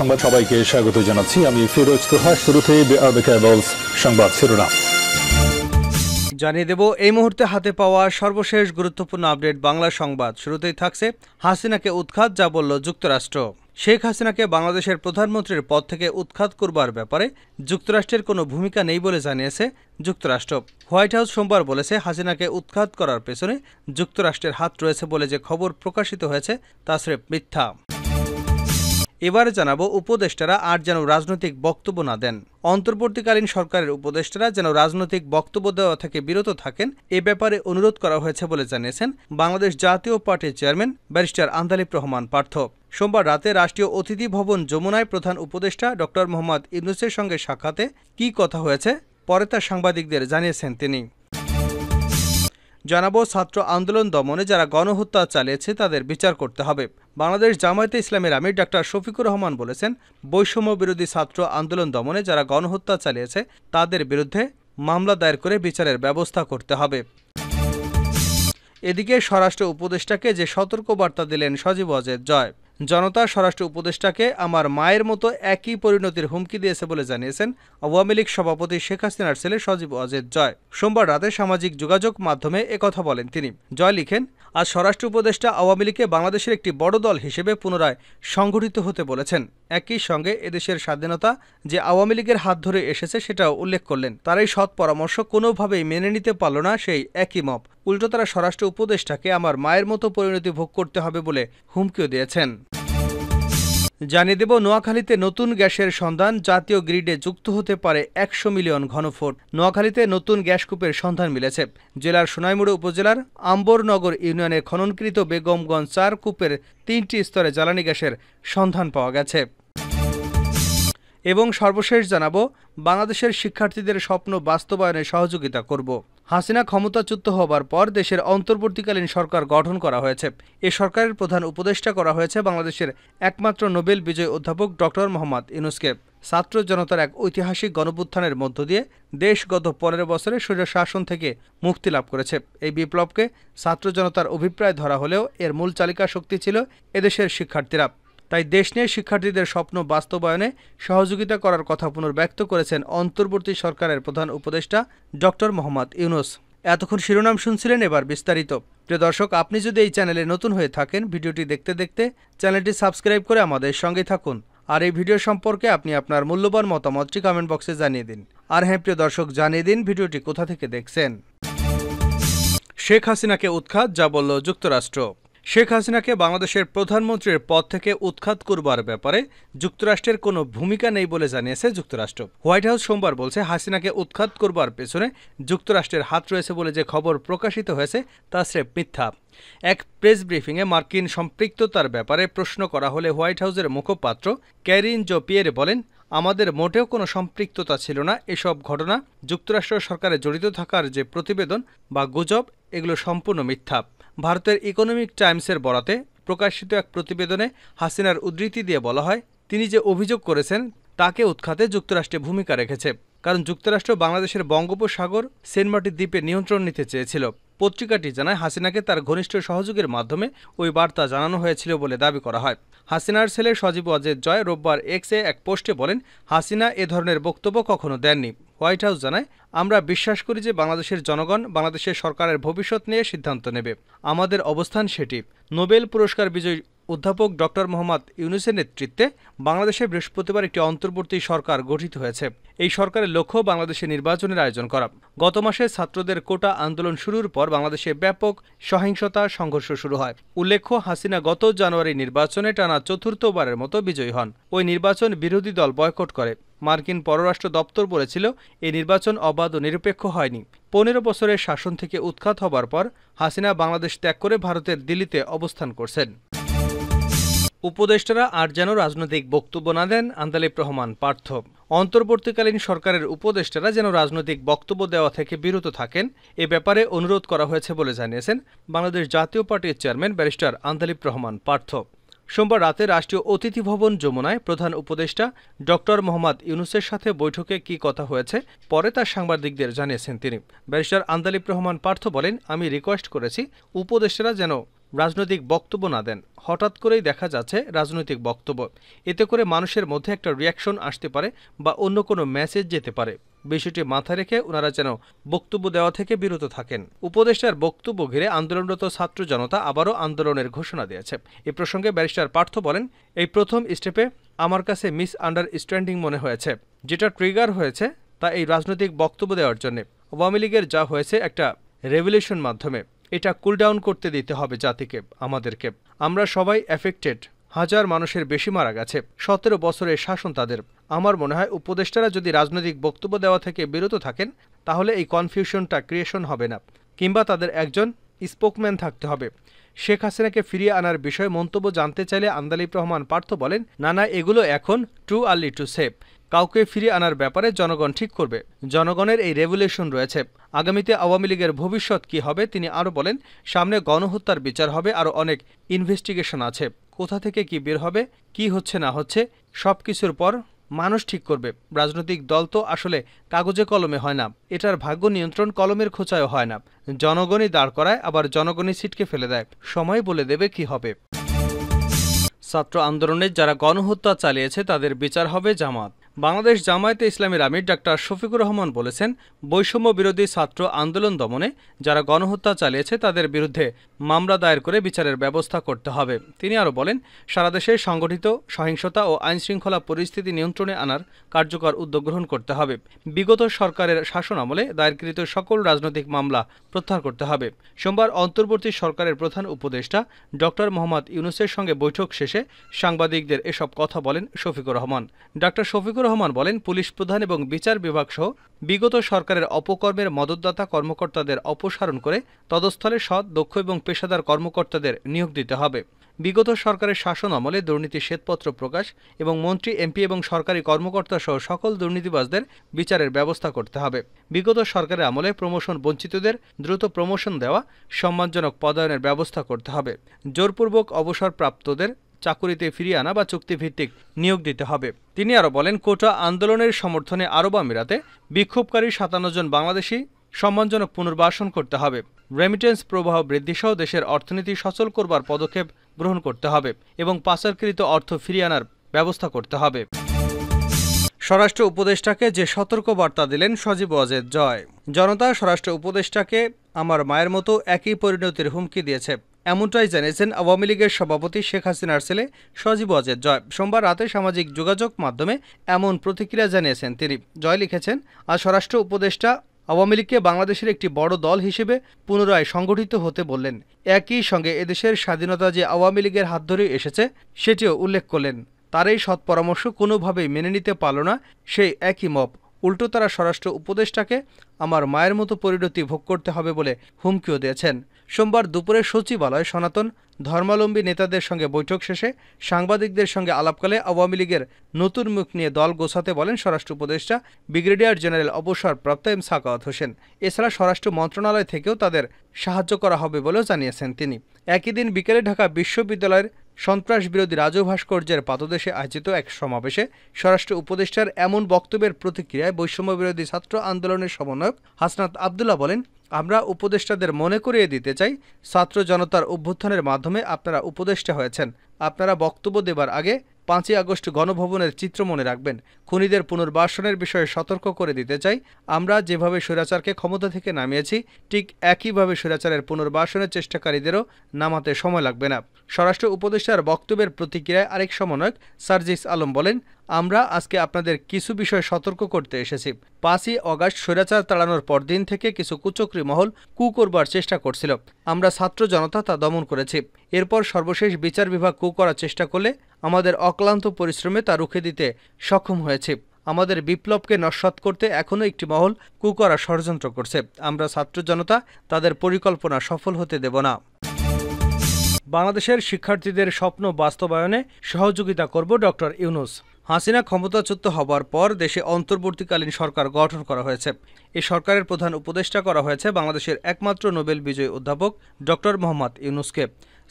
সংবাদ সবাইকে স্বাগত জানাচ্ছি আমি ফিরোজ তোহা শুরুতে সংবাদ শিরোনাম জানিয়ে দেব এই মুহূর্তে হাতে পাওয়া সর্বশেষ গুরুত্বপূর্ণ আপডেট বাংলা সংবাদ শুরুতেই থাকছে হাসিনাকে উৎখাত যা বলল যুক্তরাষ্ট্র শেখ হাসিনাকে বাংলাদেশের প্রধানমন্ত্রীর পদ থেকে উৎখাত করবার ব্যাপারে যুক্তরাষ্ট্রের কোনো ভূমিকা নেই বলে জানিয়েছে যুক্তরাষ্ট্র হোয়াইট হাউস সোমবার বলেছে হাসিনাকে উৎখাত করার পেছনে যুক্তরাষ্ট্রের হাত রয়েছে বলে যে খবর প্রকাশিত হয়েছে তা স্রেফ মিথ্যা এবার জানাবো উপদেষ্টারা আর যেন রাজনৈতিক বক্তব্য না দেন অন্তর্বর্তীকালীন সরকারের উপদেষ্টারা যেন রাজনৈতিক বক্তব্য দেওয়া থেকে বিরত থাকেন এ ব্যাপারে অনুরোধ করা হয়েছে বলে জানিয়েছেন বাংলাদেশ জাতীয় পার্টির চেয়ারম্যান ব্যারিস্টার আন্দালিব রহমান পার্থ সোমবার রাতে রাষ্ট্রীয় অতিথি ভবন যমুনায় প্রধান উপদেষ্টা ড মোহাম্মদ ইউনুসের সঙ্গে সাক্ষাতে কি কথা হয়েছে পরে তা সাংবাদিকদের জানিয়েছেন তিনি জানাব ছাত্র আন্দোলন দমনে যারা গণহত্যা চালিয়েছে তাদের বিচার করতে হবে বাংলাদেশ জামায়াতে ইসলামের আমির ডাক্তার শফিকুর রহমান বলেছেন বৈষম্য বিরোধী ছাত্র আন্দোলন দমনে যারা গণহত্যা চালিয়েছে তাদের বিরুদ্ধে মামলা দায়ের করে বিচারের ব্যবস্থা করতে হবে এদিকে স্বরাষ্ট্র উপদেষ্টাকে যে সতর্কবার্তা দিলেন সজীব অজেদ জয় জনতা স্বরাষ্ট্র উপদেষ্টাকে আমার মায়ের মতো একই পরিণতির হুমকি দিয়েছে বলে জানিয়েছেন আওয়ামী লীগ সভাপতি শেখ হাসিনার ছেলে সজীব অজিত জয় সোমবার রাতে সামাজিক যোগাযোগ মাধ্যমে একথা বলেন তিনি জয় লিখেন আজ স্বরাষ্ট্র উপদেষ্টা আওয়ামী লীগকে বাংলাদেশের একটি বড় দল হিসেবে পুনরায় সংগঠিত হতে বলেছেন একই সঙ্গে এদেশের স্বাধীনতা যে আওয়ামী লীগের হাত ধরে এসেছে সেটাও উল্লেখ করলেন তার এই সৎ পরামর্শ কোনোভাবেই মেনে নিতে পারল না সেই একই মপ উল্টো তারা স্বরাষ্ট্র উপদেষ্টাকে আমার মায়ের মতো পরিণতি ভোগ করতে হবে বলে হুমকিও দিয়েছেন জানিয়ে দেব নোয়াখালীতে নতুন গ্যাসের সন্ধান জাতীয় গ্রিডে যুক্ত হতে পারে একশো মিলিয়ন ঘনফুট নোয়াখালীতে নতুন গ্যাস কূপের সন্ধান মিলেছে জেলার সোনাইমুড়ি উপজেলার আম্বরনগর ইউনিয়নের খননকৃত বেগমগঞ্জ চার কূপের তিনটি স্তরে জ্বালানি গ্যাসের সন্ধান পাওয়া গেছে এবং সর্বশেষ জানাব বাংলাদেশের শিক্ষার্থীদের স্বপ্ন বাস্তবায়নে সহযোগিতা করব হাসিনা ক্ষমতাচ্যুত হবার পর দেশের অন্তর্বর্তীকালীন সরকার গঠন করা হয়েছে এ সরকারের প্রধান উপদেষ্টা করা হয়েছে বাংলাদেশের একমাত্র নোবেল বিজয়ী অধ্যাপক ডক্টর মোহাম্মদ ইনুসকে ছাত্র জনতার এক ঐতিহাসিক গণপুত্থানের মধ্য দিয়ে দেশ গত পনেরো বছরে সোজা শাসন থেকে মুক্তি লাভ করেছে এই বিপ্লবকে ছাত্র জনতার অভিপ্রায় ধরা হলেও এর মূল চালিকা শক্তি ছিল এদেশের শিক্ষার্থীরা তাই দেশ নিয়ে শিক্ষার্থীদের স্বপ্ন বাস্তবায়নে সহযোগিতা করার কথা পুনর্ব্যক্ত করেছেন অন্তর্বর্তী সরকারের প্রধান উপদেষ্টা ডক্টর মোহাম্মদ ইউনুস এতক্ষণ শিরোনাম শুনছিলেন এবার বিস্তারিত প্রিয় দর্শক আপনি যদি এই চ্যানেলে নতুন হয়ে থাকেন ভিডিওটি দেখতে দেখতে চ্যানেলটি সাবস্ক্রাইব করে আমাদের সঙ্গে থাকুন আর এই ভিডিও সম্পর্কে আপনি আপনার মূল্যবান মতামতটি কমেন্ট বক্সে জানিয়ে দিন আর হ্যাঁ প্রিয় দর্শক জানিয়ে দিন ভিডিওটি কোথা থেকে দেখছেন শেখ হাসিনাকে উৎখাত যা বলল যুক্তরাষ্ট্র শেখ হাসিনাকে বাংলাদেশের প্রধানমন্ত্রীর পদ থেকে উৎখাত করবার ব্যাপারে যুক্তরাষ্ট্রের কোনো ভূমিকা নেই বলে জানিয়েছে যুক্তরাষ্ট্র হোয়াইট হাউস সোমবার বলছে হাসিনাকে উৎখাত করবার পেছনে যুক্তরাষ্ট্রের হাত রয়েছে বলে যে খবর প্রকাশিত হয়েছে তা স্রেফ মিথ্যা এক প্রেস ব্রিফিংয়ে মার্কিন সম্পৃক্ততার ব্যাপারে প্রশ্ন করা হলে হোয়াইট হাউসের মুখপাত্র ক্যারিন জো পিয়েরে বলেন আমাদের মোটেও কোনো সম্পৃক্ততা ছিল না এসব ঘটনা যুক্তরাষ্ট্র সরকারে জড়িত থাকার যে প্রতিবেদন বা গুজব এগুলো সম্পূর্ণ মিথ্যা ভারতের ইকোনমিক টাইমসের বরাতে প্রকাশিত এক প্রতিবেদনে হাসিনার উদ্ধৃতি দিয়ে বলা হয় তিনি যে অভিযোগ করেছেন তাকে উৎখাতে যুক্তরাষ্ট্রে ভূমিকা রেখেছে কারণ যুক্তরাষ্ট্র বাংলাদেশের বঙ্গোপসাগর সেনমাটি দ্বীপে নিয়ন্ত্রণ নিতে চেয়েছিল পত্রিকাটি জানায় হাসিনাকে তার ঘনিষ্ঠ সহযোগের মাধ্যমে ওই বার্তা জানানো হয়েছিল বলে দাবি করা হয় হাসিনার ছেলে সজীব অজেদ জয় রোববার এক্সে এক পোস্টে বলেন হাসিনা এ ধরনের বক্তব্য কখনো দেননি হোয়াইট হাউস জানায় আমরা বিশ্বাস করি যে বাংলাদেশের জনগণ বাংলাদেশের সরকারের ভবিষ্যৎ নিয়ে সিদ্ধান্ত নেবে আমাদের অবস্থান সেটি নোবেল পুরস্কার বিজয়ী অধ্যাপক ডক্টর মোহাম্মদ ইউনুসের নেতৃত্বে বাংলাদেশে বৃহস্পতিবার একটি অন্তর্বর্তী সরকার গঠিত হয়েছে এই সরকারের লক্ষ্য বাংলাদেশে নির্বাচনের আয়োজন করা গত মাসে ছাত্রদের কোটা আন্দোলন শুরুর পর বাংলাদেশে ব্যাপক সহিংসতা সংঘর্ষ শুরু হয় উল্লেখ্য হাসিনা গত জানুয়ারি নির্বাচনে টানা চতুর্থবারের মতো বিজয়ী হন ওই নির্বাচন বিরোধী দল বয়কট করে মার্কিন পররাষ্ট্র দপ্তর বলেছিল এই নির্বাচন অবাধ ও নিরপেক্ষ হয়নি পনেরো বছরের শাসন থেকে উৎখাত হবার পর হাসিনা বাংলাদেশ ত্যাগ করে ভারতের দিল্লিতে অবস্থান করছেন উপদেষ্টারা আর যেন রাজনৈতিক বক্তব্য না দেন আন্দালিব রহমান পার্থ অন্তর্বর্তীকালীন সরকারের উপদেষ্টারা যেন রাজনৈতিক বক্তব্য দেওয়া থেকে বিরত থাকেন এ ব্যাপারে অনুরোধ করা হয়েছে বলে জানিয়েছেন বাংলাদেশ জাতীয় পার্টির চেয়ারম্যান ব্যারিস্টার আন্দালিব রহমান পার্থ সোমবার রাতে রাষ্ট্রীয় অতিথি ভবন যমুনায় প্রধান উপদেষ্টা ডক্টর মোহাম্মদ ইউনুসের সাথে বৈঠকে কি কথা হয়েছে পরে তার সাংবাদিকদের জানিয়েছেন তিনি ব্যারিস্টার আন্দালিব রহমান পার্থ বলেন আমি রিকোয়েস্ট করেছি উপদেষ্টারা যেন রাজনৈতিক বক্তব্য না দেন হঠাৎ করেই দেখা যাচ্ছে রাজনৈতিক বক্তব্য এতে করে মানুষের মধ্যে একটা রিয়াকশন আসতে পারে বা অন্য কোনো মেসেজ যেতে পারে বিষয়টি মাথায় রেখে ওনারা যেন বক্তব্য দেওয়া থেকে বিরত থাকেন উপদেষ্টার বক্তব্য ঘিরে আন্দোলনরত ছাত্র জনতা আবারও আন্দোলনের ঘোষণা দিয়েছে এ প্রসঙ্গে ব্যারিস্টার পার্থ বলেন এই প্রথম স্টেপে আমার কাছে মিস আন্ডারস্ট্যান্ডিং মনে হয়েছে যেটা ট্রিগার হয়েছে তা এই রাজনৈতিক বক্তব্য দেওয়ার জন্য আওয়ামী লীগের যা হয়েছে একটা রেভলিউশন মাধ্যমে এটা কুলডাউন করতে দিতে হবে জাতিকে আমাদেরকে আমরা সবাই এফেক্টেড হাজার মানুষের বেশি মারা গেছে সতেরো বছরের শাসন তাদের আমার মনে হয় উপদেষ্টারা যদি রাজনৈতিক বক্তব্য দেওয়া থেকে বিরত থাকেন তাহলে এই কনফিউশনটা ক্রিয়েশন হবে না কিংবা তাদের একজন স্পোকম্যান থাকতে হবে শেখ হাসিনাকে ফিরিয়ে আনার বিষয়ে মন্তব্য জানতে চাইলে আন্দালিব রহমান পার্থ বলেন নানা এগুলো এখন টু আর্লি টু সেভ কাউকে ফিরিয়ে আনার ব্যাপারে জনগণ ঠিক করবে জনগণের এই রেভুলেশন রয়েছে আগামীতে আওয়ামী লীগের ভবিষ্যৎ কি হবে তিনি আরও বলেন সামনে গণহত্যার বিচার হবে আরও অনেক ইনভেস্টিগেশন আছে কোথা থেকে কি বের হবে কি হচ্ছে না হচ্ছে সব কিছুর পর মানুষ ঠিক করবে রাজনৈতিক দল তো আসলে কাগজে কলমে হয় না এটার ভাগ্য নিয়ন্ত্রণ কলমের খোঁচায়ও হয় না জনগণই দাঁড় করায় আবার জনগণই ছিটকে ফেলে দেয় সময় বলে দেবে কি হবে ছাত্র আন্দোলনের যারা গণহত্যা চালিয়েছে তাদের বিচার হবে জামাত বাংলাদেশ জামায়াতে ইসলামীর আমির ডাক্তার শফিকুর রহমান বলেছেন বৈষম্য বিরোধী ছাত্র আন্দোলন দমনে যারা গণহত্যা চালিয়েছে তাদের বিরুদ্ধে মামলা দায়ের করে বিচারের ব্যবস্থা করতে হবে তিনি আরও বলেন সারা দেশে সংগঠিত সহিংসতা ও আইনশৃঙ্খলা পরিস্থিতি নিয়ন্ত্রণে আনার কার্যকর উদ্যোগ গ্রহণ করতে হবে বিগত সরকারের শাসন আমলে দায়েরকৃত সকল রাজনৈতিক মামলা প্রত্যাহার করতে হবে সোমবার অন্তর্বর্তী সরকারের প্রধান উপদেষ্টা ডক্টর মোহাম্মদ ইউনুসের সঙ্গে বৈঠক শেষে সাংবাদিকদের এসব কথা বলেন শফিকুর রহমান ডাক্তার শফিকুর মুশফিকুর রহমান বলেন পুলিশ প্রধান এবং বিচার বিভাগ সহ বিগত সরকারের অপকর্মের মদতদাতা কর্মকর্তাদের অপসারণ করে তদস্থলে সৎ দক্ষ এবং পেশাদার কর্মকর্তাদের নিয়োগ দিতে হবে বিগত সরকারের শাসন আমলে দুর্নীতি শ্বেতপত্র প্রকাশ এবং মন্ত্রী এমপি এবং সরকারি কর্মকর্তা সহ সকল দুর্নীতিবাজদের বিচারের ব্যবস্থা করতে হবে বিগত সরকারের আমলে প্রমোশন বঞ্চিতদের দ্রুত প্রমোশন দেওয়া সম্মানজনক পদায়নের ব্যবস্থা করতে হবে জোরপূর্বক অবসরপ্রাপ্তদের চাকুরিতে ফিরিয়ে আনা বা চুক্তিভিত্তিক নিয়োগ দিতে হবে তিনি আরও বলেন কোটা আন্দোলনের সমর্থনে আরব আমিরাতে বিক্ষোভকারী সাতান্ন জন বাংলাদেশি সম্মানজনক পুনর্বাসন করতে হবে রেমিটেন্স প্রবাহ বৃদ্ধিসহ দেশের অর্থনীতি সচল করবার পদক্ষেপ গ্রহণ করতে হবে এবং পাচারকৃত অর্থ ফিরিয়ে আনার ব্যবস্থা করতে হবে স্বরাষ্ট্র উপদেষ্টাকে যে সতর্ক বার্তা দিলেন সজীব ওয়াজেদ জয় জনতা স্বরাষ্ট্র উপদেষ্টাকে আমার মায়ের মতো একই পরিণতির হুমকি দিয়েছে এমনটাই জানিয়েছেন আওয়ামী লীগের সভাপতি শেখ হাসিনার ছেলে সজীব অজেদ জয় সোমবার রাতে সামাজিক যোগাযোগ মাধ্যমে এমন প্রতিক্রিয়া জানিয়েছেন তিনি জয় লিখেছেন আর স্বরাষ্ট্র উপদেষ্টা আওয়ামী লীগকে বাংলাদেশের একটি বড় দল হিসেবে পুনরায় সংগঠিত হতে বললেন একই সঙ্গে এদেশের স্বাধীনতা যে আওয়ামী লীগের হাত ধরে এসেছে সেটিও উল্লেখ করলেন তার এই সৎ পরামর্শ কোনোভাবেই মেনে নিতে পারল না সেই একই মপ উল্টো তারা স্বরাষ্ট্র উপদেষ্টাকে আমার মায়ের মতো পরিণতি ভোগ করতে হবে বলে হুমকিও দিয়েছেন সোমবার দুপুরে সচিবালয় সনাতন ধর্মালম্বী নেতাদের সঙ্গে বৈঠক শেষে সাংবাদিকদের সঙ্গে আলাপকালে আওয়ামী লীগের নতুন মুখ নিয়ে দল গোছাতে বলেন স্বরাষ্ট্র উপদেষ্টা ব্রিগেডিয়ার জেনারেল অবসরপ্রাপ্ত এম সাকাওয়াত হোসেন এছাড়া স্বরাষ্ট্র মন্ত্রণালয় থেকেও তাদের সাহায্য করা হবে বলেও জানিয়েছেন তিনি একই দিন বিকেলে ঢাকা বিশ্ববিদ্যালয়ের সন্ত্রাস বিরোধী রাজু ভাস্কর্যের পাদদেশে আয়োজিত এক সমাবেশে স্বরাষ্ট্র উপদেষ্টার এমন বক্তব্যের প্রতিক্রিয়ায় বৈষম্য বিরোধী ছাত্র আন্দোলনের সমন্বয়ক হাসনাত আবদুল্লাহ বলেন আমরা উপদেষ্টাদের মনে করিয়ে দিতে চাই ছাত্র জনতার অভ্যুত্থানের মাধ্যমে আপনারা উপদেষ্টা হয়েছেন আপনারা বক্তব্য দেবার আগে পাঁচই আগস্ট গণভবনের চিত্র মনে রাখবেন খুনিদের পুনর্বাসনের বিষয়ে সতর্ক করে দিতে চাই আমরা যেভাবে স্বৈরাচারকে ক্ষমতা থেকে নামিয়েছি ঠিক একইভাবে স্বৈরাচারের পুনর্বাসনের চেষ্টাকারীদেরও নামাতে সময় লাগবে না স্বরাষ্ট্র উপদেষ্টার বক্তব্যের প্রতিক্রিয়ায় আরেক সমন্বয়ক সার্জিস আলম বলেন আমরা আজকে আপনাদের কিছু বিষয়ে সতর্ক করতে এসেছি পাঁচই অগাস্ট স্বৈরাচার তাড়ানোর পর দিন থেকে কিছু কুচক্রি মহল কু করবার চেষ্টা করছিল আমরা ছাত্র জনতা তা দমন করেছি এরপর সর্বশেষ বিচার বিভাগ কু করার চেষ্টা করলে আমাদের অক্লান্ত পরিশ্রমে তা রুখে দিতে সক্ষম হয়েছে আমাদের বিপ্লবকে নস্বাত করতে এখনও একটি মহল কুকরা ষড়যন্ত্র করছে আমরা ছাত্র জনতা তাদের পরিকল্পনা সফল হতে দেব না বাংলাদেশের শিক্ষার্থীদের স্বপ্ন বাস্তবায়নে সহযোগিতা করব ডক্টর ইউনুস হাসিনা ক্ষমতাচ্যুত হবার পর দেশে অন্তর্বর্তীকালীন সরকার গঠন করা হয়েছে এই সরকারের প্রধান উপদেষ্টা করা হয়েছে বাংলাদেশের একমাত্র নোবেল বিজয়ী অধ্যাপক ডক্টর মোহাম্মদ ইউনুসকে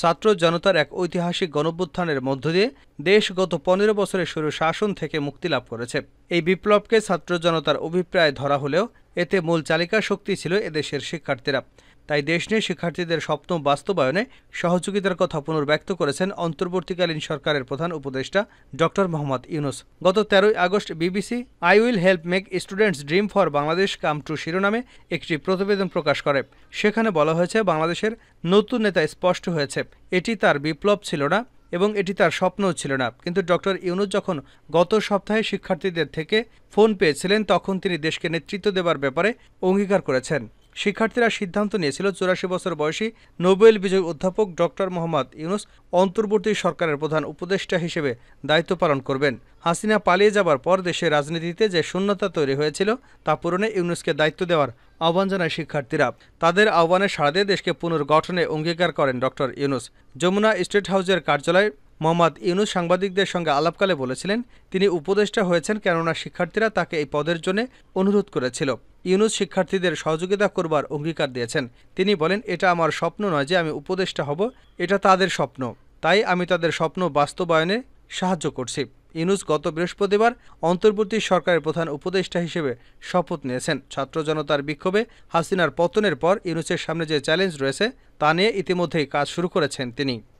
ছাত্র জনতার এক ঐতিহাসিক গণভ্যুত্থানের মধ্য দিয়ে দেশ গত পনেরো বছরের শুরু শাসন থেকে মুক্তি লাভ করেছে এই বিপ্লবকে ছাত্র জনতার অভিপ্রায় ধরা হলেও এতে মূল চালিকা শক্তি ছিল এদেশের শিক্ষার্থীরা তাই দেশ নিয়ে শিক্ষার্থীদের স্বপ্ন বাস্তবায়নে সহযোগিতার কথা পুনর্ব্যক্ত করেছেন অন্তর্বর্তীকালীন সরকারের প্রধান উপদেষ্টা ড মোহাম্মদ ইউনুস গত তেরোই August BBC I will help make students dream for Bangladesh come to শিরোনামে একটি প্রতিবেদন প্রকাশ করে সেখানে বলা হয়েছে বাংলাদেশের নতুন নেতা স্পষ্ট হয়েছে এটি তার বিপ্লব ছিল না এবং এটি তার স্বপ্নও ছিল না কিন্তু ডক্টর ইউনুস যখন গত সপ্তাহে শিক্ষার্থীদের থেকে ফোন পেয়েছিলেন তখন তিনি দেশকে নেতৃত্ব দেবার ব্যাপারে অঙ্গীকার করেছেন শিক্ষার্থীরা সিদ্ধান্ত নিয়েছিল চুরাশি বছর বয়সী নোবেল বিজয়ী অধ্যাপক ডক্টর মোহাম্মদ ইউনুস অন্তর্বর্তী সরকারের প্রধান উপদেষ্টা হিসেবে দায়িত্ব পালন করবেন হাসিনা পালিয়ে যাবার পর দেশের রাজনীতিতে যে শূন্যতা তৈরি হয়েছিল তা পূরণে ইউনুসকে দায়িত্ব দেওয়ার আহ্বান জানায় শিক্ষার্থীরা তাদের আহ্বানে সারা দিয়ে দেশকে পুনর্গঠনে অঙ্গীকার করেন ডক্টর ইউনুস যমুনা স্টেট হাউসের কার্যালয়ে মোহাম্মদ ইউনুস সাংবাদিকদের সঙ্গে আলাপকালে বলেছিলেন তিনি উপদেষ্টা হয়েছেন কেননা শিক্ষার্থীরা তাকে এই পদের জন্য অনুরোধ করেছিল ইউনুস শিক্ষার্থীদের সহযোগিতা করবার অঙ্গীকার দিয়েছেন তিনি বলেন এটা আমার স্বপ্ন নয় যে আমি উপদেষ্টা হব এটা তাদের স্বপ্ন তাই আমি তাদের স্বপ্ন বাস্তবায়নে সাহায্য করছি ইউনুস গত বৃহস্পতিবার অন্তর্বর্তী সরকারের প্রধান উপদেষ্টা হিসেবে শপথ নিয়েছেন ছাত্র জনতার বিক্ষোভে হাসিনার পতনের পর ইউনুসের সামনে যে চ্যালেঞ্জ রয়েছে তা নিয়ে ইতিমধ্যেই কাজ শুরু করেছেন তিনি